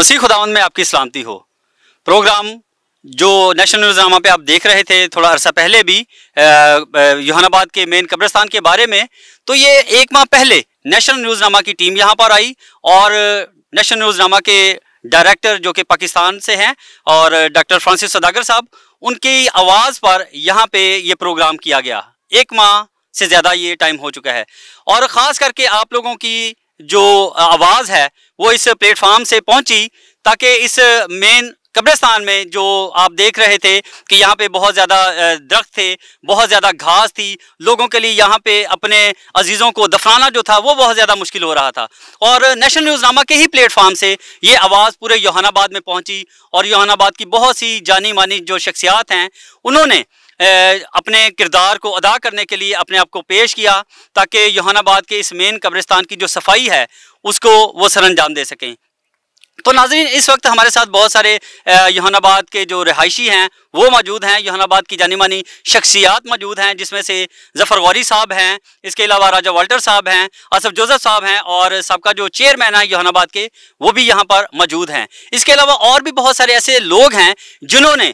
मसीह खुदावन में आपकी सलामती हो प्रोग्राम जो नेशनल न्यूज़नामा पे आप देख रहे थे थोड़ा अरसा पहले भी यूहानाबाद के मेन कब्रस्तान के बारे में तो ये एक माह पहले नेशनल न्यूज़नामा की टीम यहाँ पर आई और नेशनल न्यूज़नामा के डायरेक्टर जो कि पाकिस्तान से हैं और डॉक्टर फ्रांसिस सदागर साहब उनकी आवाज़ पर यहाँ पे ये प्रोग्राम किया गया एक माह से ज़्यादा ये टाइम हो चुका है और ख़ास करके आप लोगों की जो आवाज़ है वो इस प्लेटफार्म से पहुंची ताकि इस मेन कब्रिस्तान में जो आप देख रहे थे कि यहाँ पे बहुत ज़्यादा दरख्त थे बहुत ज़्यादा घास थी लोगों के लिए यहाँ पे अपने अजीज़ों को दफनाना जो था वो बहुत ज़्यादा मुश्किल हो रहा था और नेशनल नामा के ही प्लेटफार्म से ये आवाज़ पूरे योहानाबाद में पहुँची और योहानाबाद की बहुत सी जानी मानी जो शख्सियात हैं उन्होंने अपने किरदार को अदा करने के लिए अपने आप को पेश किया ताकि यौहानाबाद के इस मेन कब्रिस्तान की जो सफाई है उसको वो सर अंजाम दे सकें तो नाजरीन इस वक्त हमारे साथ बहुत सारे यौहानाबाद के जो रहायशी हैं वो मौजूद हैं यौहानाबाद की जानी मानी शख्सियात मौजूद हैं जिसमें से जफ़र गौरी साहब हैं इसके अलावा राजा वाल्टर साहब हैं असफ जोसफ़ साहब हैं और सबका जो चेयरमैन है योहानाबाद के वो भी यहाँ पर मौजूद हैं इसके अलावा और भी बहुत सारे ऐसे लोग हैं जिन्होंने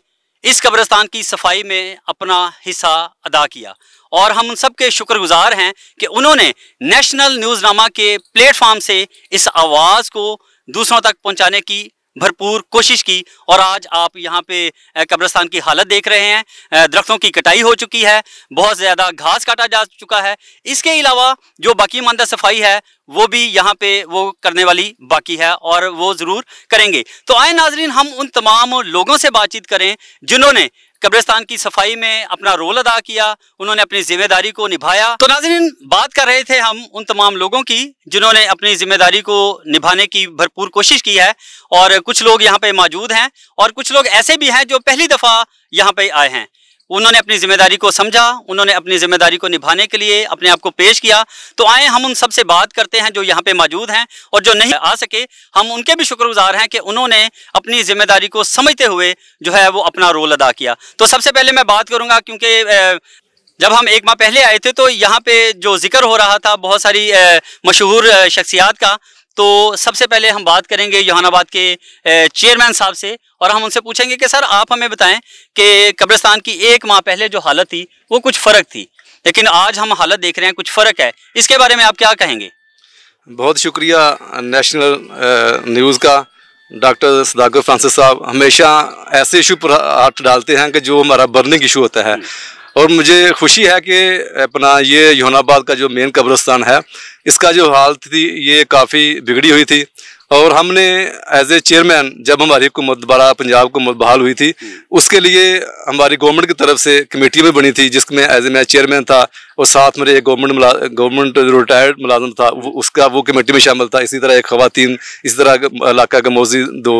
इस कब्रिस्तान की सफाई में अपना हिस्सा अदा किया और हम उन सब के शुक्रगुजार हैं कि उन्होंने नेशनल न्यूज़नामा के प्लेटफॉर्म से इस आवाज़ को दूसरों तक पहुंचाने की भरपूर कोशिश की और आज आप यहाँ पे कब्रस्तान की हालत देख रहे हैं दरख्तों की कटाई हो चुकी है बहुत ज़्यादा घास काटा जा चुका है इसके अलावा जो बाकी मंदा सफाई है वो भी यहाँ पे वो करने वाली बाकी है और वो ज़रूर करेंगे तो आए नाजरीन हम उन तमाम लोगों से बातचीत करें जिन्होंने कब्रिस्तान की सफाई में अपना रोल अदा किया उन्होंने अपनी जिम्मेदारी को निभाया तो नाजरीन बात कर रहे थे हम उन तमाम लोगों की जिन्होंने अपनी जिम्मेदारी को निभाने की भरपूर कोशिश की है और कुछ लोग यहाँ पे मौजूद हैं और कुछ लोग ऐसे भी हैं जो पहली दफ़ा यहाँ पे आए हैं उन्होंने अपनी जिम्मेदारी को समझा उन्होंने अपनी जिम्मेदारी को निभाने के लिए अपने आप को पेश किया तो आए हम उन सबसे बात करते हैं जो यहाँ पे मौजूद हैं और जो नहीं आ सके हम उनके भी शुक्रगुजार हैं कि उन्होंने अपनी जिम्मेदारी को समझते हुए जो है वो अपना रोल अदा किया तो सबसे पहले मैं बात करूँगा क्योंकि जब हम एक माह पहले आए थे तो यहाँ पे जो जिक्र हो रहा था बहुत सारी मशहूर शख्सियात का तो सबसे पहले हम बात करेंगे योहानाबाद के चेयरमैन साहब से और हम उनसे पूछेंगे कि सर आप हमें बताएं कि कब्रिस्तान की एक माह पहले जो हालत थी वो कुछ फ़र्क थी लेकिन आज हम हालत देख रहे हैं कुछ फ़र्क है इसके बारे में आप क्या कहेंगे बहुत शुक्रिया नेशनल न्यूज़ का डॉक्टर सदाकर फ्रांसिस साहब हमेशा ऐसे इशू पर हाथ डालते हैं कि जो हमारा बर्निंग इशू होता है और मुझे खुशी है कि अपना ये यौनाबाद का जो मेन कब्रस्तान है इसका जो हालत थी ये काफ़ी बिगड़ी हुई थी और हमने एज ए चेयरमैन जब हमारी हुकूमत दोबारा पंजाब को बहाल हुई थी उसके लिए हमारी गवर्नमेंट की तरफ से कमेटी भी बनी थी जिसमें एज ए मैं चेयरमैन था और साथ मेरे एक गवर्नमेंट गवर्नमेंट जो रिटायर्ड मुलाजम था वो उसका वो कमेटी में शामिल था इसी तरह एक खातन इसी तरह इलाका का मौजी दो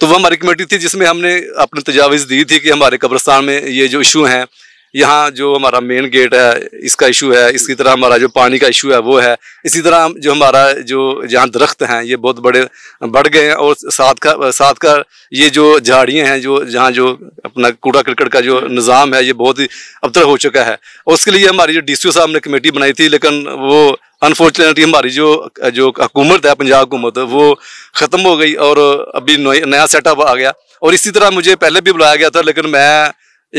तो वह हमारी कमेटी थी जिसमें हमने अपनी तजावीज़ दी थी कि हमारे कब्रस्तान में ये जो इशू हैं यहाँ जो हमारा मेन गेट है इसका इशू है इसी तरह हमारा जो पानी का इशू है वो है इसी तरह जो हमारा जो जहाँ दरख्त हैं ये बहुत बड़े बढ़ गए हैं और साथ का साथ का ये जो झाड़ियाँ हैं जो जहाँ जो अपना कूड़ा क्रिकेट का जो निज़ाम है ये बहुत ही अबतर हो चुका है उसके लिए हमारी जो डी साहब ने कमेटी बनाई थी लेकिन वो अनफॉर्चुनेटली हमारी जो जो हुकूमत है पंजाब हुकूमत वो ख़त्म हो गई और अभी नया सेटअप आ गया और इसी तरह मुझे पहले भी बुलाया गया था लेकिन मैं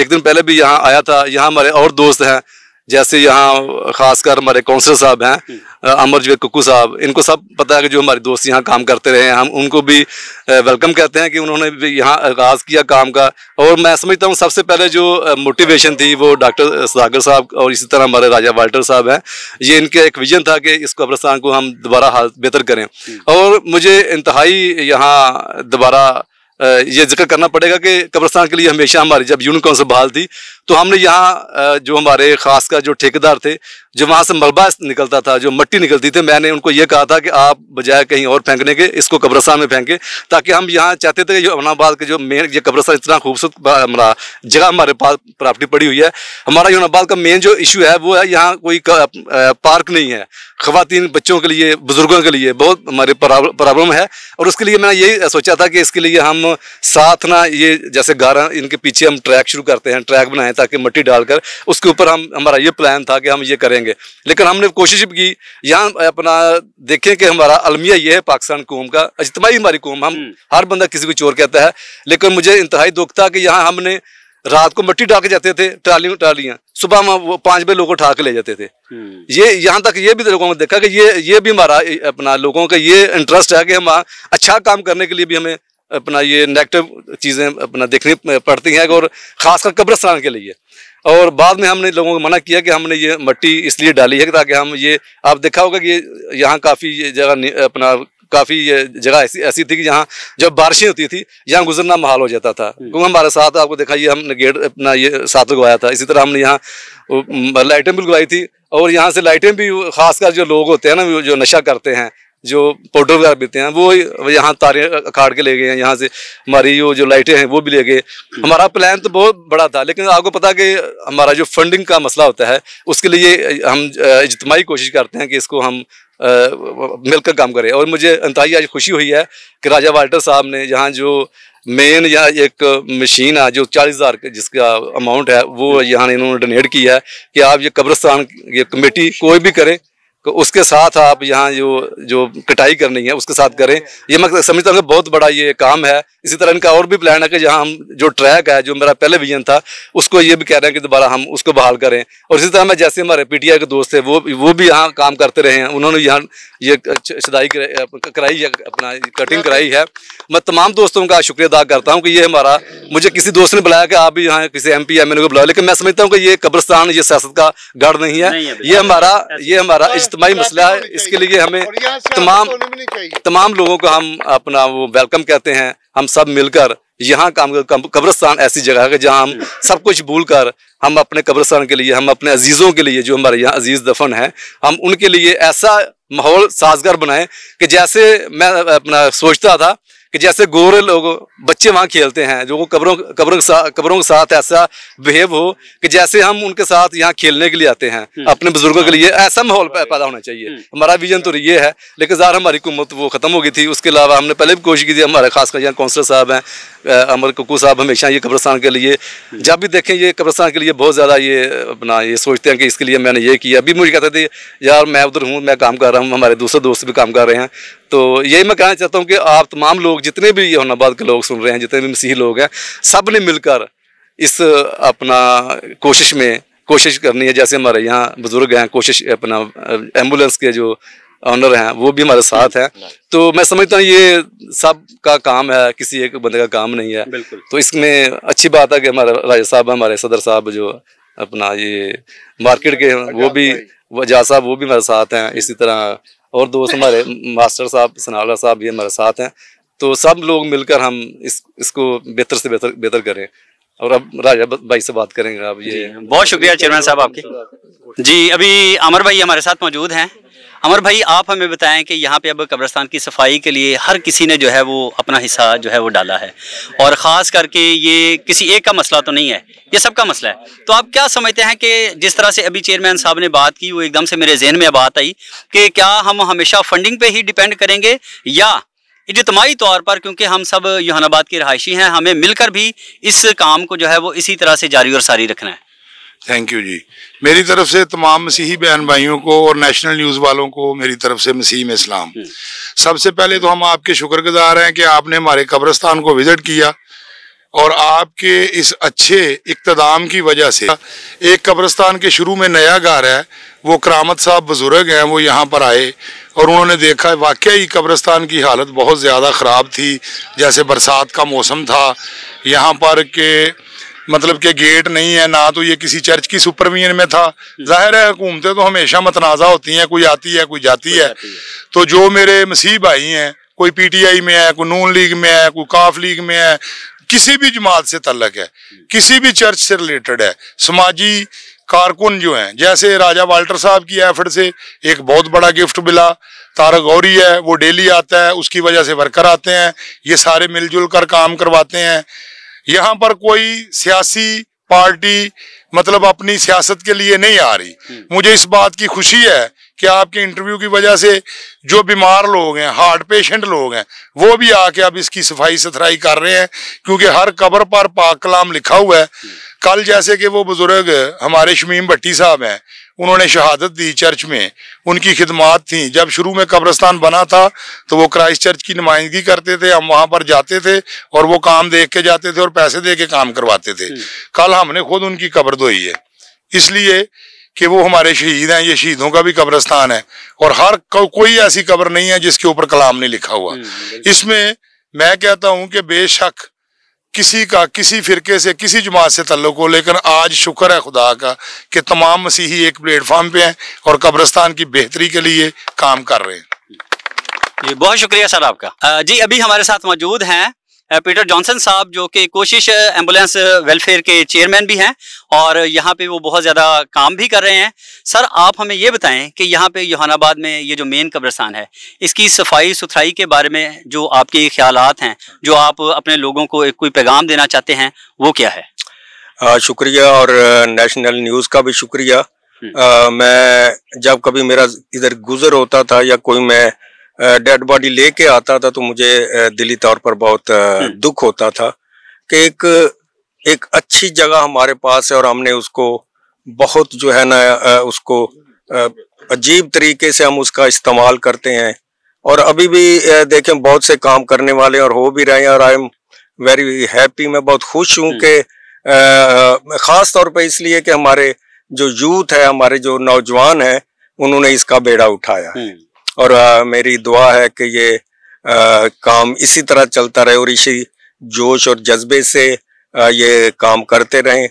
एक दिन पहले भी यहाँ आया था यहाँ हमारे और दोस्त हैं जैसे यहाँ खासकर हमारे काउंसलर साहब हैं हम्म। अमर जुबे कुकू साहब इनको सब पता है कि जो हमारे दोस्त यहाँ काम करते रहे हैं हम उनको भी वेलकम कहते हैं कि उन्होंने भी यहाँ आगाज़ किया काम का और मैं समझता हूँ सबसे पहले जो मोटिवेशन थी वो डॉक्टर सागर साहब और इसी तरह हमारे राजा वाल्टर साहब हैं ये इनका एक विजन था कि इस कब्रस्तान को हम दोबारा बेहतर करें हम्म। और मुझे इंतहाई यहाँ दोबारा ये जिक्र करना पड़ेगा कि कब्रस्तान के लिए हमेशा हमारी जब यूनिकॉन से बहाल थी तो हमने यहाँ जो हमारे खासकर जो ठेकेदार थे जो वहाँ से मलबा निकलता था जो मट्टी निकलती थी मैंने उनको ये कहा था कि आप बजाय कहीं और फेंकने के इसको कब्रस्तान में फेंकें ताकि हम यहाँ चाहते थे कि जो अमनाबाद के जो मेन ये कब्रस्तान इतना खूबसूरत हमारा जगह हमारे पास प्रॉपर्टी पड़ी हुई है हमारा यूनाबाद का मेन जो इशू है वो है यहाँ कोई पार्क नहीं है खातन बच्चों के लिए बुज़ुर्गों के लिए बहुत हमारे प्रॉब्लम है और उसके लिए मैंने यही सोचा था कि इसके लिए हम साथ ना ये जैसे गारा इनके पीछे हम ट्रैक शुरू करते हैं ट्रैक बनाए हैं ताकि मट्टी डालकर उसके ऊपर हम हमारा ये प्लान था कि हम ये करेंगे लेकिन हमने कोशिश भी की यहाँ अपना देखें कि हमारा अलमिया ये है पाकिस्तान कौम का अजतमाही हमारी कौम हम हम्म। हर बंदा किसी को चोर कहता है लेकिन मुझे इंतहाई दुख था कि यहाँ हमने रात को मट्टी डाल के जाते थे ट्राली ट्रालियाँ सुबह हम वो पाँच बजे लोगों को ठाक ले जाते थे हम्म। ये यहाँ तक ये भी तो लोगों ने देखा कि ये ये भी हमारा अपना लोगों का ये इंटरेस्ट है कि हम अच्छा काम करने के लिए भी हमें अपना ये नेगेटिव चीज़ें अपना देखनी पड़ती हैं और ख़ासकर कब्रस्तान के लिए और बाद में हमने लोगों को मना किया कि हमने ये मट्टी इसलिए डाली है ताकि हम ये आप देखा होगा कि यहाँ काफ़ी ये जगह अपना काफ़ी ये जगह ऐसी ऐसी थी कि जहाँ जब बारिशें होती थी यहाँ गुजरना महाल हो जाता था क्योंकि हमारे साथ आपको देखा ये हमने गेट अपना ये साथ लगवाया था इसी तरह हमने यहाँ लाइटें भी लगवाई थी और यहाँ से लाइटें भी खासकर जो लोग होते हैं ना जो नशा करते हैं जो पाउडर वगैरह पीते हैं वो यहाँ तारे काट के ले गए हैं यहाँ से हमारी जो लाइटें हैं वो भी ले गए हमारा प्लान तो बहुत बड़ा था लेकिन आपको पता कि हमारा जो फंडिंग का मसला होता है उसके लिए हम इजतमाही कोशिश करते हैं कि इसको हम मिलकर काम करें और मुझे अंतहाई आज खुशी हुई है कि राजा वाल्टर साहब ने यहाँ जो मेन यहाँ एक मशीन है जो चालीस हज़ार जिसका अमाउंट है वो यहाँ इन्होंने डोनेट किया है कि आप ये कब्रस्तान ये कमेटी कोई भी करें तो उसके साथ आप यहाँ जो जो कटाई करनी है उसके साथ करें ये मैं समझता हूँ बहुत बड़ा ये काम है इसी तरह इनका और भी प्लान है कि जहाँ हम जो ट्रैक है जो मेरा पहले विजन था उसको ये भी कह रहे हैं कि दोबारा हम उसको बहाल करें और इसी तरह मैं जैसे हमारे पीटीआई के दोस्त थे वो वो भी यहाँ काम करते रहे हैं उन्होंने यहाँ ये सदाई कराई है अपना कटिंग कराई है मैं तमाम दोस्तों का शुक्रिया अदा करता हूँ कि ये हमारा मुझे किसी दोस्त ने बुलाया कि आप भी यहाँ किसी एम पी एम को बुलाया लेकिन मैं समझता हूँ कि ये कब्रस्तान ये सियासत का गढ़ नहीं है ये हमारा ये हमारा इज्तमी मसला है इसके लिए हमें तमाम तमाम लोगों को हम अपना वो वेलकम कहते हैं हम सब मिलकर यहाँ कर कब्रस्तान ऐसी जगह है जहाँ हम सब कुछ भूल कर हम अपने कब्रस्तान के लिए हम अपने अजीज़ों के लिए जो हमारे यहाँ अजीज़ दफन है हम उनके लिए ऐसा माहौल साजगार बनाएं कि जैसे मैं अपना सोचता था कि जैसे गोरे लोग बच्चे वहाँ खेलते हैं जो कब्रों कब्रों के साथ कब्रों के साथ ऐसा बिहेव हो कि जैसे हम उनके साथ यहाँ खेलने के लिए आते हैं हम्म। अपने बुजुर्गों के लिए ऐसा माहौल हाँ। पैदा होना चाहिए हम्म। हमारा विजन तो ये है लेकिन ज़्यादा हमारी हुकूमत तो वो ख़त्म हो गई थी उसके अलावा हमने पहले भी कोशिश की थी हमारे खासकर यहाँ कौंसलर साहब हैं अमर कक्कू साहब हमेशा ये कब्रस्तान के लिए हम्म। जब भी देखें ये कब्रस्तान के लिए बहुत ज़्यादा ये अपना ये सोचते हैं कि इसके लिए मैंने ये किया अभी मुझे कहते थे यार मैं उधर हूँ मैं काम कर रहा हूँ हमारे दूसरे दोस्त भी काम कर रहे हैं तो यही मैं कहना चाहता हूँ कि आप तमाम लोग जितने भी यमुनाबाद के लोग सुन रहे हैं जितने भी मसीही लोग हैं सब ने मिलकर इस अपना कोशिश में कोशिश करनी है जैसे हमारे यहाँ बुजुर्ग हैं कोशिश अपना एम्बुलेंस के जो ऑनर हैं वो भी हमारे साथ हैं तो मैं समझता हूँ ये सब का काम है किसी एक बंदे का काम नहीं है तो इसमें अच्छी बात है कि हमारे राजा साहब हमारे सदर साहब जो अपना ये मार्केट के वो भी वजा साहब वो भी हमारे साथ हैं इसी तरह और दोस्त हमारे मास्टर साहब सनावला साहब भी हमारे साथ हैं तो सब लोग मिलकर हम इस इसको बेहतर से बेहतर बेहतर करें और अब राजा भाई से बात करेंगे आप ये बहुत शुक्रिया चेयरमैन साहब आपकी जी अभी अमर भाई हमारे साथ मौजूद हैं अमर भाई आप हमें बताएं कि यहाँ पे अब कब्रस्तान की सफाई के लिए हर किसी ने जो है वो अपना हिस्सा जो है वो डाला है और ख़ास करके ये किसी एक का मसला तो नहीं है ये सबका मसला है तो आप क्या समझते हैं कि जिस तरह से अभी चेयरमैन साहब ने बात की वो एकदम से मेरे जहन में बात आई कि क्या हम हमेशा फंडिंग पे ही डिपेंड करेंगे या इजतमाही तौर पर क्योंकि हम सब यूहानाबाद के रहायशी हैं हमें मिलकर भी इस काम को जो है वो इसी तरह से जारी और सारी रखना है थैंक यू जी मेरी तरफ से तमाम मसीही बहन भाइयों को और नेशनल न्यूज़ वालों को मेरी तरफ से मसीह में इस्लाम हम्म। सबसे पहले तो हम आपके शुक्रगुजार हैं कि आपने हमारे कब्रस्तान को विज़िट किया और आपके इस अच्छे इकतदाम की वजह से एक कब्रस्तान के शुरू में नया घर है वो करामत साहब बुज़ुर्ग हैं वो यहाँ पर आए और उन्होंने देखा वाकई ही कब्रस्तान की हालत बहुत ज़्यादा ख़राब थी जैसे बरसात का मौसम था यहाँ पर के मतलब के गेट नहीं है ना तो ये किसी चर्च की सुपरविजन में था जाहिर है हुकूमतें तो हमेशा मतनाज़ा होती हैं कोई आती है कोई जाती है तो जो मेरे मसीब आई हैं कोई पीटीआई में है कोई नून लीग में है कोई काफ लीग में है किसी भी जमात से तलक है किसी भी चर्च से रिलेटेड है समाजी कारकुन जो हैं जैसे राजा वाल्टर साहब की एफर्ट से एक बहुत बड़ा गिफ्ट मिला तारक गौरी है वो डेली आता है उसकी वजह से वर्कर आते हैं ये सारे मिलजुल कर काम करवाते हैं यहाँ पर कोई सियासी पार्टी मतलब अपनी सियासत के लिए नहीं आ रही हम्म। मुझे इस बात की खुशी है कि आपके इंटरव्यू की वजह से जो बीमार लोग हैं हार्ट पेशेंट लोग हैं वो भी आके अब इसकी सफाई सुथराई कर रहे हैं क्योंकि हर कबर पर पाक कलाम लिखा हुआ है कल जैसे कि वो बुज़ुर्ग हमारे शमीम भट्टी साहब हैं उन्होंने शहादत दी चर्च में उनकी खिदमात थी जब शुरू में कब्रस्तान बना था तो वो क्राइस्ट चर्च की नुमाइंदगी करते थे हम वहाँ पर जाते थे और वो काम देख के जाते थे और पैसे दे के काम करवाते थे कल हमने खुद उनकी कब्र धोई है इसलिए कि वो हमारे शहीद हैं ये शहीदों का भी कब्रस्तान है और हर को, कोई ऐसी कब्र नहीं है जिसके ऊपर कलाम नहीं लिखा हुआ हम्म, इसमें मैं कहता हूं कि बेशक किसी का किसी फिरके से किसी जमात से तल्लुक हो लेकिन आज शुक्र है खुदा का कि तमाम मसीही एक प्लेटफॉर्म पे हैं और कब्रस्तान की बेहतरी के लिए काम कर रहे हैं जी बहुत शुक्रिया सर आपका जी अभी हमारे साथ मौजूद हैं पीटर जॉनसन साहब जो कि कोशिश एम्बुलेंस वेलफेयर के चेयरमैन भी हैं और यहाँ पे वो बहुत ज़्यादा काम भी कर रहे हैं सर आप हमें ये बताएं कि यहाँ पे योहानाबाद में ये जो मेन कब्रस्तान है इसकी सफाई सुथराई के बारे में जो आपके ख्याल हैं जो आप अपने लोगों को एक कोई पैगाम देना चाहते हैं वो क्या है शुक्रिया और नेशनल न्यूज़ का भी शुक्रिया आ, हम्म। मैं जब कभी मेरा इधर गुजर होता था या कोई मैं डेड बॉडी लेके आता था तो मुझे दिली तौर पर बहुत हम्म। दुख होता था कि एक एक अच्छी जगह हमारे पास है और हमने उसको बहुत जो है ना उसको अजीब तरीके से हम उसका इस्तेमाल करते हैं और अभी भी देखें बहुत से काम करने वाले और हो भी रहे हैं और आई एम वेरी हैप्पी मैं बहुत खुश हूं हम्म। कि ख़ास तौर पे इसलिए कि हमारे जो यूथ है हमारे जो नौजवान है उन्होंने इसका बेड़ा उठाया है हम्म। और आ, मेरी दुआ है कि ये आ, काम इसी तरह चलता रहे और इसी जोश और जज्बे से आ, ये काम करते रहें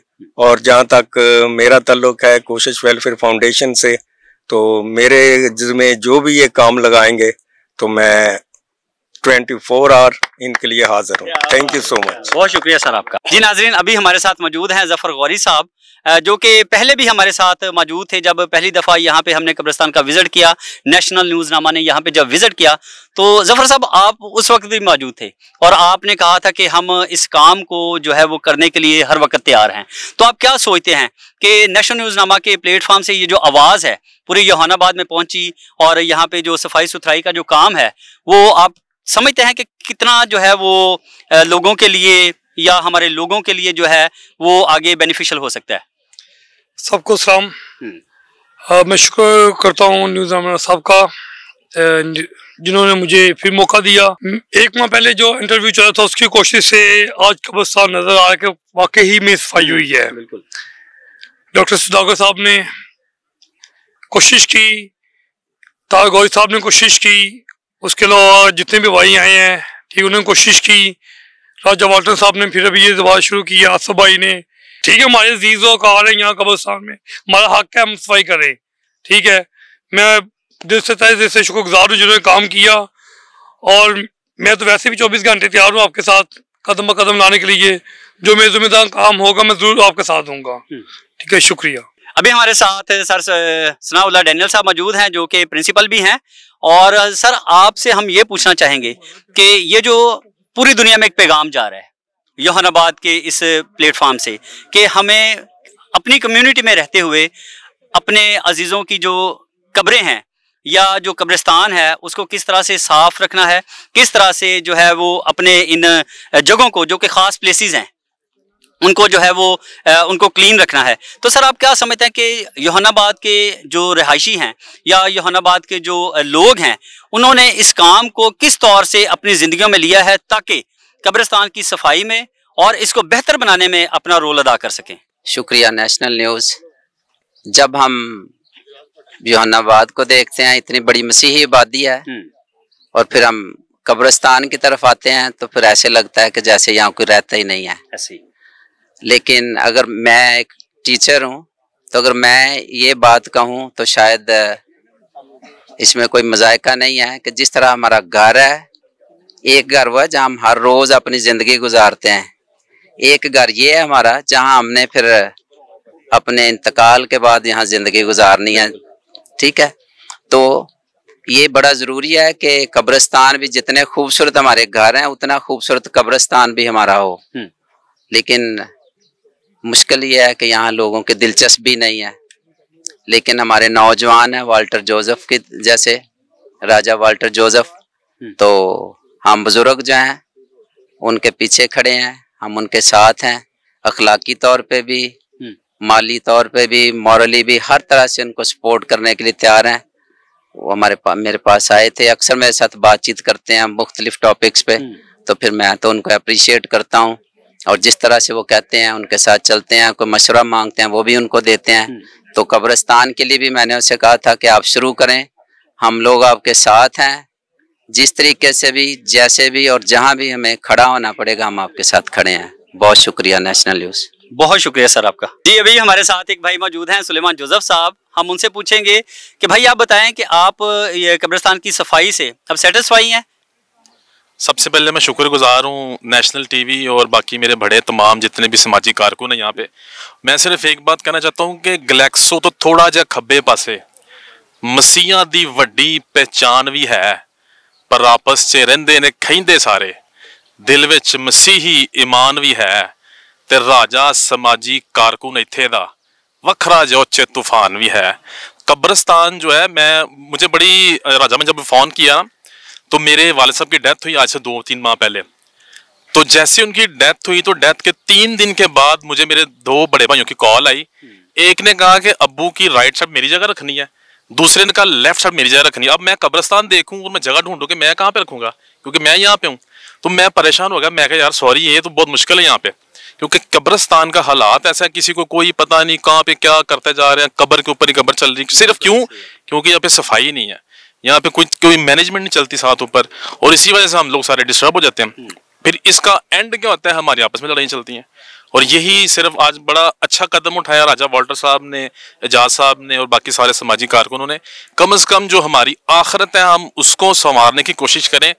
और जहाँ तक मेरा तल्लुक है कोशिश वेलफेयर फाउंडेशन से तो मेरे जिसमें जो भी ये काम लगाएंगे तो मैं 24 फोर आवर इनके लिए हाजिर हूँ थैंक यू सो मच बहुत शुक्रिया सर आपका जी नाजरीन अभी हमारे साथ मौजूद हैं जफर गौरी साहब जो कि पहले भी हमारे साथ मौजूद थे जब पहली दफ़ा यहाँ पे हमने कब्रस्तान का विज़िट किया नेशनल न्यूज़नामा ने यहाँ पे जब विज़िट किया तो ज़फ़र साहब आप उस वक्त भी मौजूद थे और आपने कहा था कि हम इस काम को जो है वो करने के लिए हर वक्त तैयार हैं तो आप क्या सोचते हैं कि नेशनल न्यूज़नामा के प्लेटफॉर्म से ये जो आवाज़ है पूरी यौहानाबाद में पहुंची और यहाँ पे जो सफाई सुथराई का जो काम है वो आप समझते हैं कि कितना जो है वो लोगों के लिए या हमारे लोगों के लिए जो है वो आगे बेनिफिशियल हो सकता है सबको सलाम हम्म। मैं शुक्र करता हूँ न्यूज साहब का जिन्होंने मुझे फिर मौका दिया हम्म, एक माह पहले जो इंटरव्यू चला था उसकी कोशिश से आज कब्रस्तान नजर आया कि वाकई ही में सफाई हुई है डॉक्टर सुधाकर साहब ने कोशिश की तारगौरी साहब ने कोशिश की उसके अलावा जितने भी भाई आए हैं ठीक उन्होंने कोशिश की राजा वाल्टन साहब ने फिर अभी ये दवा शुरू की आसफ भाई ने ठीक है हमारे जीजो कार है यहाँ कब्रस्तान में हमारा हक है हम सफाई करें ठीक है मैं जिससे तय शुक्रगुजार हूँ जिन्होंने काम किया और मैं तो वैसे भी चौबीस घंटे तैयार हूँ आपके साथ कदम ब कदम लाने के लिए जो मेरे जिम्मेदार काम होगा मैं जरूर आपके साथ दूंगा हम्म। ठीक है शुक्रिया अभी हमारे साथ सर सनाउल्ला डैनियल साहब मौजूद हैं जो कि प्रिंसिपल भी हैं और सर आपसे हम ये पूछना चाहेंगे कि ये जो पूरी दुनिया में एक पैगाम जा रहा है योहानाबाद के इस प्लेटफार्म से कि हमें अपनी कम्युनिटी में रहते हुए अपने अजीज़ों की जो कब्रें हैं या जो कब्रिस्तान है उसको किस तरह से साफ़ रखना है किस तरह से जो है वो अपने इन जगहों को जो कि ख़ास प्लेसेस हैं उनको जो है वो उनको क्लीन रखना है तो सर आप क्या समझते हैं कि योहानाबाद के जो रहायशी हैं या योहानाबाद के जो लोग हैं उन्होंने इस काम को किस तौर से अपनी ज़िंदगियों में लिया है ताकि कब्रिस्तान की सफाई में और इसको बेहतर बनाने में अपना रोल अदा कर सकें शुक्रिया नेशनल न्यूज़ जब हम जोहनाबाद को देखते हैं इतनी बड़ी मसीही आबादी है हम्म। और फिर हम कब्रिस्तान की तरफ आते हैं तो फिर ऐसे लगता है कि जैसे यहाँ कोई रहता ही नहीं है लेकिन अगर मैं एक टीचर हूँ तो अगर मैं ये बात कहूँ तो शायद इसमें कोई मजायका नहीं है कि जिस तरह हमारा घर है एक घर वह जहाँ हम हर रोज अपनी जिंदगी गुजारते हैं एक घर ये है हमारा जहाँ हमने फिर अपने इंतकाल के बाद यहाँ जिंदगी गुजारनी है ठीक है तो ये बड़ा ज़रूरी है कि कब्रिस्तान भी जितने खूबसूरत हमारे घर हैं उतना खूबसूरत कब्रिस्तान भी हमारा हो हम्म। लेकिन मुश्किल ये है कि यहाँ लोगों की दिलचस्पी नहीं है लेकिन हमारे नौजवान हैं वाल्टर जोसेफ के जैसे राजा वाल्टर जोसेफ हम्म। तो हम बुजुर्ग जो हैं उनके पीछे खड़े हैं हम उनके साथ हैं अखलाकी तौर पे भी हम्म। माली तौर पे भी मॉरली भी हर तरह से उनको सपोर्ट करने के लिए तैयार हैं वो हमारे पा, मेरे पास आए थे अक्सर मेरे साथ बातचीत करते हैं मुख्तलिफ टॉपिक्स पे हम्म। तो फिर मैं तो उनको अप्रिशिएट करता हूँ और जिस तरह से वो कहते हैं उनके साथ चलते हैं कोई मशवरा मांगते हैं वो भी उनको देते हैं हम्म। तो कब्रस्तान के लिए भी मैंने उनसे कहा था कि आप शुरू करें हम लोग आपके साथ हैं जिस तरीके से भी जैसे भी और जहाँ भी हमें खड़ा होना पड़ेगा हम आपके साथ खड़े हैं बहुत शुक्रिया नेशनल न्यूज बहुत शुक्रिया सर आपका जी अभी हमारे साथ एक भाई मौजूद हैं सुलेमान जोजफ साहब हम उनसे पूछेंगे कि भाई आप बताएं कि आप ये कब्रिस्तान की सफाई से अब सेटिस्फाई हैं सबसे पहले मैं शुक्रगुजार हूँ नेशनल टीवी और बाकी मेरे बड़े तमाम जितने भी सामाजिक कारकुन हैं यहाँ पे मैं सिर्फ एक बात कहना चाहता हूँ कि गलेक्सो तो थोड़ा जहा खबे पासे मसीहा की वीडी पहचान भी है पर आपस च रेंदे ने खेंदे सारे दिल विच मसीही ईमान भी है ते राजा समाजी कारकुन इत्थे दा वखरा ਜੋ चे तूफान भी है कब्रस्तान जो है मैं मुझे बड़ी राजा में जब फ़ोन किया तो मेरे वाले साहब की डेथ हुई आज से दो तीन माह पहले तो जैसे उनकी डेथ हुई तो डेथ के तीन दिन के बाद मुझे मेरे दो बड़े भाइयों की कॉल आई हम्म। एक ने कहा कि अब्बू की राइट साइड मेरी जगह रखनी है दूसरे ने कहा लेफ्ट साइड मेरी जगह रखनी अब मैं कब्रस्तान देखूँ और मैं जगह ढूंढूँ कि मैं कहाँ पर रखूँगा क्योंकि मैं यहाँ पे हूँ तो मैं परेशान हो गया मैं कहा यार सॉरी ये तो बहुत मुश्किल है यहाँ पे क्योंकि कब्रस्तान का हालात ऐसा है किसी को कोई पता नहीं कहाँ पे क्या करते जा रहे हैं कब्र के ऊपर ही कब्र चल रही सिर्फ क्यों क्योंकि यहाँ पे सफाई नहीं है यहाँ पे कोई कोई मैनेजमेंट नहीं चलती साथ ऊपर और इसी वजह से हम लोग सारे डिस्टर्ब हो जाते हैं हम्म। फिर इसका एंड क्या होता है हमारी आपस में लड़ाई चलती हैं और यही सिर्फ आज बड़ा अच्छा कदम उठाया राजा वॉल्टर साहब ने एजाज साहब ने और बाकी सारे सामाजिक कारकुनों ने कम अज़ कम जो हमारी आखिरत है हम उसको संवारने की कोशिश करें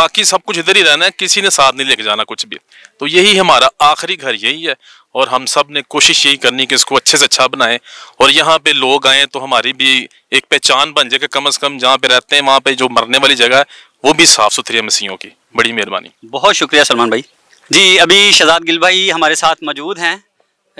बाकी सब कुछ इधर ही रहना है किसी ने साथ नहीं लेके जाना कुछ भी तो यही हमारा आखिरी घर यही है और हम सब ने कोशिश यही करनी कि इसको अच्छे से अच्छा बनाए और यहाँ पे लोग आए तो हमारी भी एक पहचान बन जाए कि कम अज़ कम जहाँ पे रहते हैं वहाँ पे जो मरने वाली जगह है वो भी साफ़ सुथरी है मसीहों की बड़ी मेहरबानी बहुत शुक्रिया सलमान भाई जी अभी शहजाद गिल भाई हमारे साथ मौजूद हैं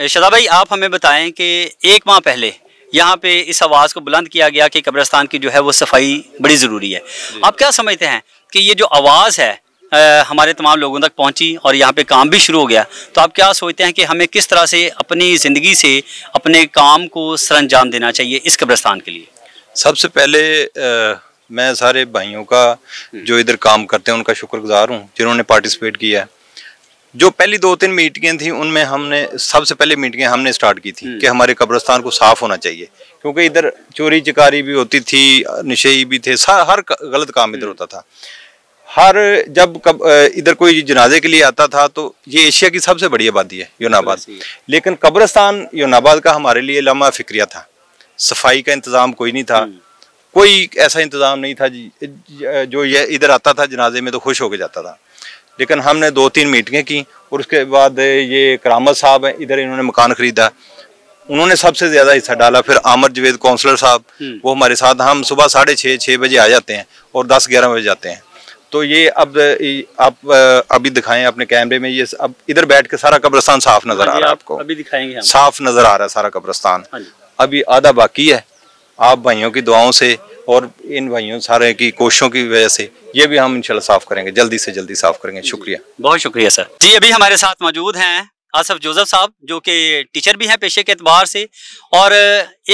शहजाद भाई आप हमें बताएं कि एक माह पहले यहाँ पे इस आवाज़ को बुलंद किया गया कि कब्रस्तान की जो है वो सफाई बड़ी ज़रूरी है आप क्या समझते हैं कि ये जो आवाज़ है आ, हमारे तमाम लोगों तक पहुँची और यहाँ पे काम भी शुरू हो गया तो आप क्या सोचते हैं कि हमें किस तरह से अपनी ज़िंदगी से अपने काम को सर अंजाम देना चाहिए इस कब्रस्तान के लिए सबसे पहले आ, मैं सारे भाइयों का जो इधर काम करते हैं उनका शुक्रगुजार हूँ जिन्होंने पार्टिसिपेट किया है जो पहली दो तीन मीटिंगें थी उनमें हमने सबसे पहले मीटिंगें हमने स्टार्ट की थी हम्म। कि हमारे कब्रस्तान को साफ होना चाहिए क्योंकि इधर चोरी चिकारी भी होती थी नशेई भी थे हर गलत काम इधर हम्म। होता था हर जब कब इधर कोई जनाजे के लिए आता था तो ये एशिया की सबसे बड़ी आबादी है यूनाबाद लेकिन कब्रस्तान योनाबाद का हमारे लिए लम्बा फिक्रिया था सफाई का इंतज़ाम कोई नहीं था हम्म। कोई ऐसा इंतज़ाम नहीं था जो ये इधर आता था जनाजे में तो खुश होकर जाता था लेकिन हमने दो तीन मीटिंगें की और उसके बाद ये करामत साहब हैं इधर इन्होंने मकान ख़रीदा उन्होंने सबसे ज़्यादा हिस्सा डाला फिर आमर जवेद काउंसलर साहब हम्म। वो हमारे साथ हम सुबह साढ़े छः छः बजे आ जाते हैं और दस ग्यारह बजे जाते हैं तो ये अब आप अभी दिखाएं अपने कैमरे में ये अब इधर बैठ के सारा कब्रस्तान साफ नजर हाँ आ रहा है आपको अभी दिखाएंगे हम। साफ नजर आ रहा है सारा कब्रस्तान हाँ अभी आधा बाकी है आप भाइयों की दुआओं से और इन भाइयों सारे की कोशिशों की वजह से ये भी हम इनशाला साफ करेंगे जल्दी से जल्दी साफ करेंगे शुक्रिया बहुत शुक्रिया सर जी अभी हमारे साथ मौजूद हैं आसफ जोजफ साहब जो कि टीचर भी हैं पेशे के अतबार से और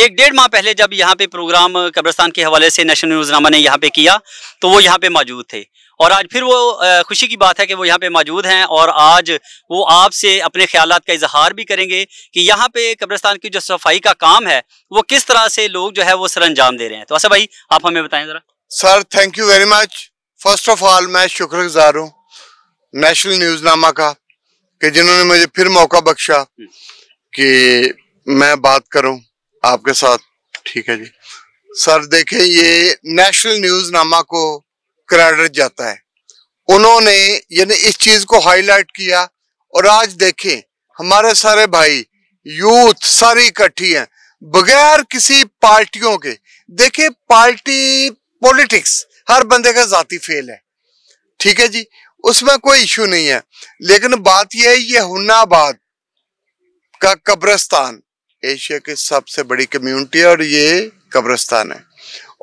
एक डेढ़ माह पहले जब यहाँ पे प्रोग्राम कब्रस्तान के हवाले से नेशनल न्यूज़नामा ने यहाँ पे किया तो वो यहाँ पे मौजूद थे और आज फिर वो खुशी की बात है कि वो यहाँ पे मौजूद हैं और आज वो आपसे अपने ख्याल का इजहार भी करेंगे कि यहाँ पे कब्रस्तान की जो सफाई का काम है वो किस तरह से लोग जो है वो सर अंजाम दे रहे हैं तो ऐसा अच्छा भाई आप हमें बताएं ज़रा sir thank you very much first of all मैं शुक्रगुजार हूँ नेशनल न्यूज नामा का कि जिन्होंने मुझे फिर मौका बख्शा हम्म। कि मैं बात करूं आपके साथ ठीक है जी सर देखें ये नेशनल न्यूज नामा को क्रेडिट जाता है उन्होंने यानी इस चीज को हाईलाइट किया और आज देखें हमारे सारे भाई यूथ सारी इकट्ठी हैं बगैर किसी पार्टियों के देखें पार्टी पॉलिटिक्स हर बंदे का जाती फेल है ठीक है जी उसमें कोई इश्यू नहीं है लेकिन बात यह है ये हुनाबाद का कब्रस्तान एशिया की सबसे बड़ी कम्युनिटी है और ये कब्रस्तान है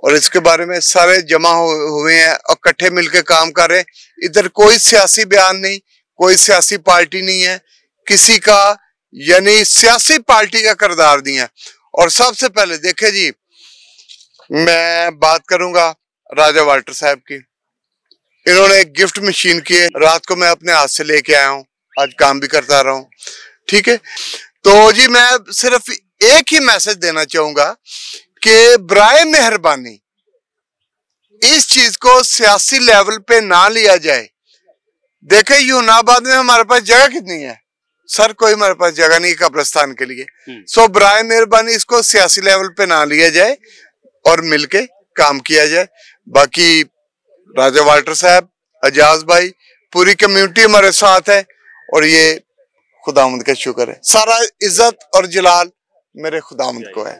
और इसके बारे में सारे जमा हुए हैं और इकट्ठे मिलकर काम कर रहे इधर कोई सियासी बयान नहीं कोई सियासी पार्टी नहीं है किसी का यानी सियासी पार्टी का किरदार नहीं है और सबसे पहले देखे जी मैं बात करूंगा राजा वाल्टर साहब की इन्होंने एक गिफ्ट मशीन की है रात को मैं अपने हाथ से लेके आया हूँ आज काम भी करता रहा हूँ ठीक है तो जी मैं सिर्फ एक ही मैसेज देना चाहूंगा कि ब्राय मेहरबानी इस चीज को सियासी लेवल पे ना लिया जाए देखे यूनाबाद में हमारे पास जगह कितनी है सर कोई हमारे पास जगह नहीं कब्रस्तान के लिए हम्म। सो ब्राय मेहरबानी इसको सियासी लेवल पे ना लिया जाए और मिलके काम किया जाए बाकी राजा वाल्टर साहब अजाज भाई पूरी कम्युनिटी हमारे साथ है और ये खुदामद का शुक्र है सारा इज्जत और जलाल मेरे खुदामद को है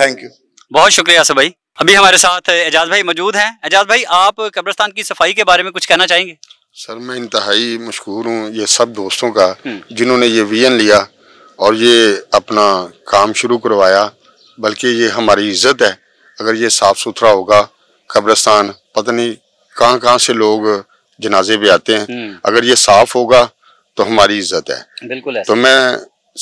थैंक यू बहुत शुक्रिया सब भाई अभी हमारे साथ एजाज भाई मौजूद हैं एजाज भाई आप कब्रस्तान की सफाई के बारे में कुछ कहना चाहेंगे सर मैं इंतहाई मशहूर हूँ ये सब दोस्तों का हम्म। जिन्होंने ये वीएन लिया और ये अपना काम शुरू करवाया बल्कि ये हमारी इज्जत है अगर ये साफ़ सुथरा होगा कब्रस्तान पता नहीं कहाँ कहाँ से लोग जनाजे पे आते हैं हम्म। अगर ये साफ़ होगा तो हमारी इज्जत है बिल्कुल तो मैं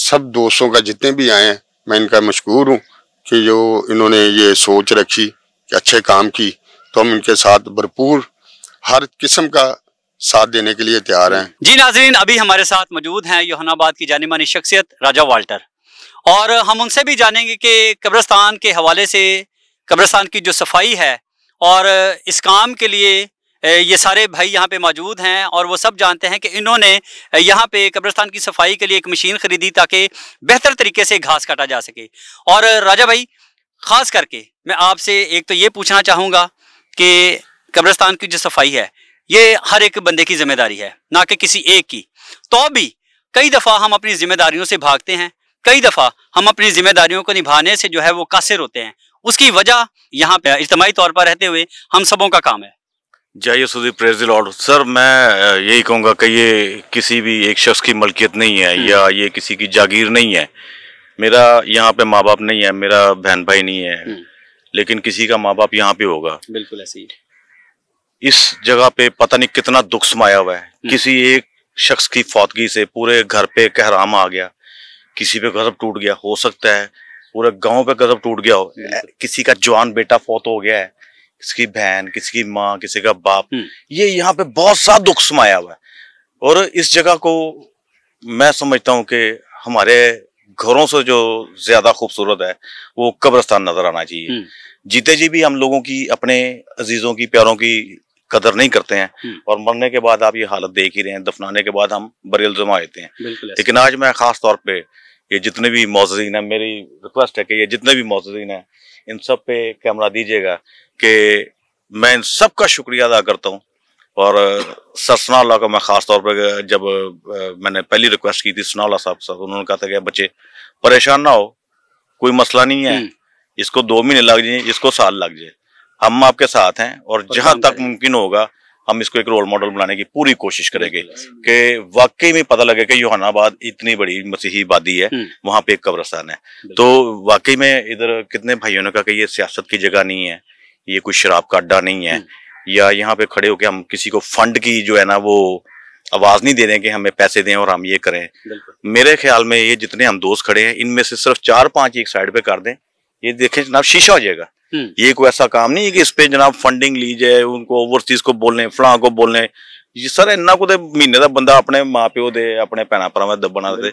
सब दोस्तों का जितने भी आए हैं मैं इनका मशहूर हूँ कि जो इन्होंने ये सोच रखी कि अच्छे काम की तो हम इनके साथ भरपूर हर किस्म का साथ देने के लिए तैयार हैं जी नाजरीन अभी हमारे साथ मौजूद हैं योहनाबाद की जानी मानी शख्सियत राजा वाल्टर और हम उनसे भी जानेंगे कि कब्रस्तान के हवाले से कब्रस्तान की जो सफाई है और इस काम के लिए ये सारे भाई यहाँ पे मौजूद हैं और वो सब जानते हैं कि इन्होंने यहाँ पे कब्रस्तान की सफाई के लिए एक मशीन खरीदी ताकि बेहतर तरीके से घास काटा जा सके और राजा भाई ख़ास करके मैं आपसे एक तो ये पूछना चाहूँगा कि कब्रस्तान की जो सफाई है ये हर एक बंदे की जिम्मेदारी है ना कि किसी एक की तो भी कई दफ़ा हम अपनी जिम्मेदारियों से भागते हैं कई दफ़ा हम अपनी जिम्मेदारियों को निभाने से जो है वो कासिर होते हैं उसकी वजह यहाँ पे इज्तमाही तौर पर रहते हुए हम सबों का काम है जय सुधी प्रेज लॉर्ड सर मैं यही कहूँगा कि ये किसी भी एक शख्स की मलकियत नहीं है हम्म। या ये किसी की जागीर नहीं है मेरा यहाँ पे माँ बाप नहीं है मेरा बहन भाई नहीं है हम्म। लेकिन किसी का माँ बाप यहाँ पे होगा बिल्कुल ऐसे ही इस जगह पे पता नहीं कितना दुख समाया हुआ है हम्म। किसी एक शख्स की फौतगी से पूरे घर पे कहराम आ गया किसी पे गजब टूट गया हो सकता है पूरे गाँव पे गजब टूट गया हो किसी का जवान बेटा फौत हो गया है किसकी बहन किसकी माँ किसी का बाप हम्म। ये यहाँ पे बहुत सा दुख समाया हुआ है और इस जगह को मैं समझता हूँ कि हमारे घरों से जो ज्यादा खूबसूरत है वो कब्रस्तान नजर आना चाहिए हम्म। जीते जी भी हम लोगों की अपने अजीजों की प्यारों की कदर नहीं करते हैं हम्म। और मरने के बाद आप ये हालत देख ही रहे हैं दफनाने के बाद हम बरेल जमा देते हैं लेकिन आज मैं खास तौर पे ये जितने भी मोजरीन है मेरी रिक्वेस्ट है कि ये जितने भी मोजरीन है इन सब पे कैमरा दीजिएगा कि मैं इन सब का शुक्रिया अदा करता हूँ और सर सनाउल्ला का मैं ख़ास तौर पर जब मैंने पहली रिक्वेस्ट की थी सनाला साहब साहब उन्होंने कहा था कि बच्चे परेशान ना हो कोई मसला नहीं है हम्म। इसको दो महीने लग जाए इसको साल लग जाए हम आपके साथ हैं और जहाँ तक मुमकिन होगा हम इसको एक रोल मॉडल बनाने की पूरी कोशिश करेंगे कि वाकई में पता लगे कि योहानाबाद इतनी बड़ी मसीही आबादी है हम्म। वहां पे एक कब्रस्तान है तो वाकई में इधर कितने भाइयों ने कहा कि ये सियासत की जगह नहीं है ये कोई शराब का अड्डा नहीं है हम्म। या यहाँ पे खड़े होके हम किसी को फंड की जो है ना वो आवाज नहीं दे रहे कि हमें पैसे दें और हम ये करें मेरे ख्याल में ये जितने हम दोस्त खड़े हैं इनमें से सिर्फ चार पांच एक साइड पे कर दें ये देखें जनाब शीशा हो जाएगा ये कोई ऐसा काम नहीं है कि इस पे जनाब फंडिंग लीजिए उनको ओवरसीज को बोलने ਫਲਾਂ ਕੋ ਬੋਲਨੇ ਜੀ ਸਰ ਇੰਨਾ ਕੋ ਤੇ ਮਹੀਨੇ ਦਾ ਬੰਦਾ ਆਪਣੇ ਮਾਪਿਓ ਦੇ ਆਪਣੇ ਭੈਣਾ ਭਰਾਵਾਂ ਦੇ ਦੱਬਣਾ ਤੇ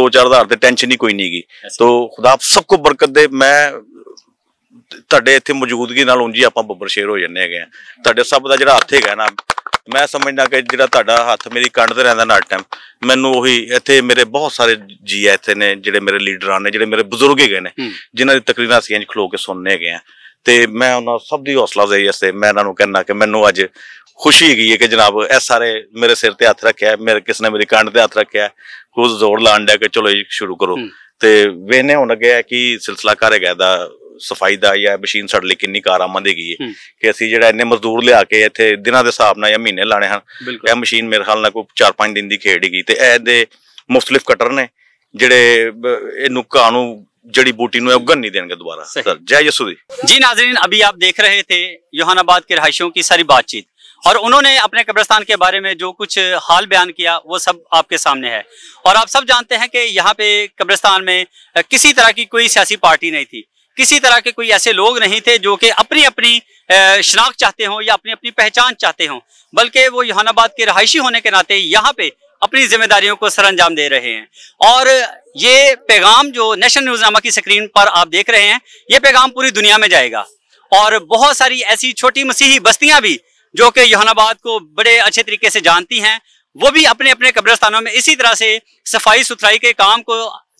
2-4000 ਤੇ ਟੈਨਸ਼ਨ ਹੀ ਕੋਈ ਨਹੀਂ ਗਈ ਤੋ ਖੁਦਾ ਆਪ ਸਭ ਕੋ ਬਰਕਤ ਦੇ ਮੈਂ ਤੁਹਾਡੇ ਇੱਥੇ ਮੌਜੂਦਗੀ ਨਾਲ ਉਂਜੀ ਆਪਾਂ ਬੱਬਰ ਸ਼ੇਰ ਹੋ ਜੰਨੇ ਹੈਗੇ ਆ ਤੁਹਾਡੇ ਸਭ ਦਾ ਜਿਹੜਾ ਹੱਥ ਹੈਗਾ ਨਾ ਮੈਂ ਸਮਝਦਾ ਕਿ ਜਿਹੜਾ ਤੁਹਾਡਾ ਹੱਥ ਮੇਰੀ ਕੰਡ ਤੇ ਰਹਿੰਦਾ ਨਾ ਟਾਈਮ ਮੈਨੂੰ ਉਹੀ ਇੱਥੇ ਮੇਰੇ ਬਹੁਤ ਸਾਰੇ ਜੀ ਇੱਥੇ ਨੇ ਜਿਹੜੇ ਮੇਰੇ ਲੀਡਰਾਂ ਨੇ ਜਿਹੜੇ ਮੇਰੇ ਬਜ਼ੁਰਗ ਹੈਗੇ ਨੇ ਜਿਨ੍ਹਾਂ ਦੀ ਤਕਰੀਰਾਂ ਅਸੀਂ ਇੰਜ ਖਲੋ ਕੇ ਸੁਣਨੇ ਹੈਗੇ ਆ ਤੇ ਮੈਂ ਉਹਨਾਂ ਸਭ ਦੀ ਹੌਸਲਾ ਅਫਜ਼ਾਈ ਅਸਤੇ ਮੈਂ ਇਹਨਾਂ ਨੂੰ ਕਹਿਣਾ ਕਿ ਮੈਨੂੰ ਅੱਜ ਖੁਸ਼ੀ ਹੈਗੀ ਹੈ ਕਿ ਜਨਾਬ ਇਹ ਸਾਰੇ ਮੇਰੇ ਸਿਰ ਤੇ ਹੱਥ ਰੱਖਿਆ ਮੇਰੇ ਕਿਸ ਨੇ ਮੇਰੀ ਕੰਡ ਤੇ ਹੱਥ ਰੱਖਿਆ ਖੁਦ ਜ਼ੋਰ ਲਾਣ ਡਿਆ ਕਿ ਚਲੋ ਜੀ ਸ਼ੁਰੂ ਕਰੋ ਤੇ ਵੇਨੇ ਹੁਣ ਗਿਆ ਹੈ ਕਿ ਸਿਲਸਿਲਾ ਗਿਆ ਦਾ ਸਫਾਈ ਦਾ ਜਾਂ ਮਸ਼ੀਨ ਸਾਡੇ ਲਈ ਕਿੰਨੀ ਕਾਰਾਮਦ ਹੈਗੀ ਹੈ ਕਿ ਅਸੀਂ ਜਿਹੜਾ ਇੰਨੇ ਮਜ਼ਦੂਰ ਲਿਆ ਕੇ ਇੱਥੇ ਦਿਨਾਂ ਦੇ ਹਿਸਾਬ ਨਾਲ ਜਾਂ ਮਹੀਨੇ ਲਾਣੇ ਹਨ ਇਹ ਮਸ਼ੀਨ ਮੇਰੇ ਖਾਲ ਨਾਲ ਕੋਈ 4-5 ਦਿਨ ਦੀ ਖੇਡ ਗਈ ਤੇ ਇਹਦੇ ਮੁਖਤਲਿਫ ਕਟਰ ਨੇ ਜਿਹੜੇ ਇਹਨੂੰ ਘਾਹ ਨੂੰ जड़ी बूटी अफगन नहीं देंगे दोबारा सर जय यसुदी जी नाजरीन अभी आप देख रहे थे योहानाबाद के रहायशियों की सारी बातचीत और उन्होंने अपने कब्रस्तान के बारे में जो कुछ हाल बयान किया वो सब आपके सामने है और आप सब जानते हैं कि यहाँ पे कब्रस्तान में किसी तरह की कोई सियासी पार्टी नहीं थी किसी तरह के कोई ऐसे लोग नहीं थे जो कि अपनी अपनी शनाख्त चाहते हों या अपनी अपनी पहचान चाहते हों बल्कि वो योहानाबाद के रहायशी होने के नाते यहाँ पे अपनी जिम्मेदारियों को सरंजाम दे रहे हैं और ये पैगाम जो नेशनल न्यूजनामा की स्क्रीन पर आप देख रहे हैं ये पैगाम पूरी दुनिया में जाएगा और बहुत सारी ऐसी छोटी मसीही बस्तियां भी जो कि योहानाबाद को बड़े अच्छे तरीके से जानती हैं वो भी अपने अपने कब्रस्तानों में इसी तरह से सफाई सुथराई के काम को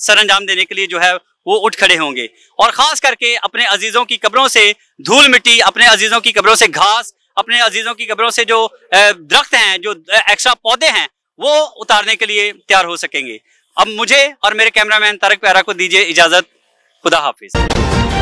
सर अंजाम देने के लिए जो है वो उठ खड़े होंगे और खास करके अपने अजीजों की कब्रों से धूल मिट्टी अपने अजीजों की कब्रों से घास अपने अजीजों की कब्रों से जो दरख्त हैं जो एक्स्ट्रा पौधे हैं वो उतारने के लिए तैयार हो सकेंगे अब मुझे और मेरे कैमरामैन तारक प्यारा को दीजिए इजाजत खुदा हाफिज